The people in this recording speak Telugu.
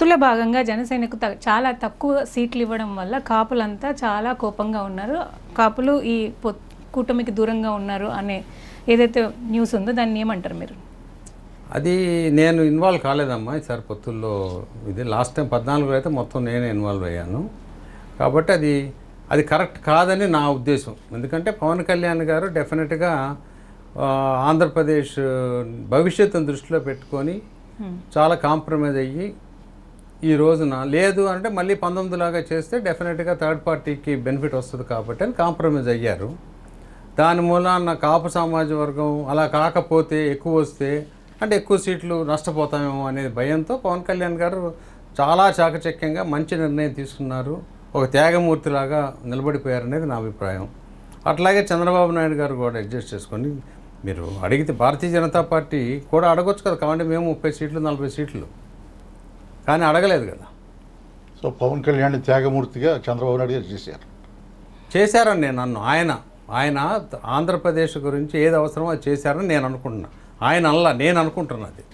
తుల భాగంగా జనసేనకు చాలా తక్కువ సీట్లు ఇవ్వడం వల్ల కాపులంతా చాలా కోపంగా ఉన్నారు కాపులు ఈ కూటమికి దూరంగా ఉన్నారు అనే ఏదైతే న్యూస్ ఉందో దాన్ని ఏమంటారు మీరు అది నేను ఇన్వాల్వ్ కాలేదమ్మా ఈసారి పొత్తుల్లో ఇది లాస్ట్ టైం పద్నాలుగు అయితే మొత్తం నేనే ఇన్వాల్వ్ అయ్యాను కాబట్టి అది అది కరెక్ట్ కాదని నా ఉద్దేశం ఎందుకంటే పవన్ కళ్యాణ్ గారు డెఫినెట్గా ఆంధ్రప్రదేశ్ భవిష్యత్తును దృష్టిలో పెట్టుకొని చాలా కాంప్రమైజ్ అయ్యి ఈ రోజున లేదు అంటే మళ్ళీ పంతొమ్మిదిలాగా చేస్తే డెఫినెట్గా థర్డ్ పార్టీకి బెనిఫిట్ వస్తుంది కాబట్టి అని కాంప్రమైజ్ అయ్యారు దాని మూలాన కాపు సమాజ వర్గం అలా కాకపోతే ఎక్కువ వస్తే అంటే ఎక్కువ సీట్లు నష్టపోతామేమో అనే భయంతో పవన్ కళ్యాణ్ గారు చాలా చాకచక్యంగా మంచి నిర్ణయం తీసుకున్నారు ఒక త్యాగమూర్తిలాగా నిలబడిపోయారనేది నా అభిప్రాయం అట్లాగే చంద్రబాబు నాయుడు గారు కూడా అడ్జస్ట్ చేసుకొని మీరు అడిగితే భారతీయ జనతా పార్టీ కూడా అడగొచ్చు కదా కాబట్టి మేము ముప్పై సీట్లు నలభై సీట్లు కానీ అడగలేదు కదా సో పవన్ కళ్యాణ్ త్యాగమూర్తిగా చంద్రబాబు నాయుడు గారు చేశారు చేశారని నేను అన్ను ఆయన ఆయన ఆంధ్రప్రదేశ్ గురించి ఏది అవసరమో అది చేశారని నేను అనుకుంటున్నాను ఆయన అల్లా నేను అనుకుంటున్నది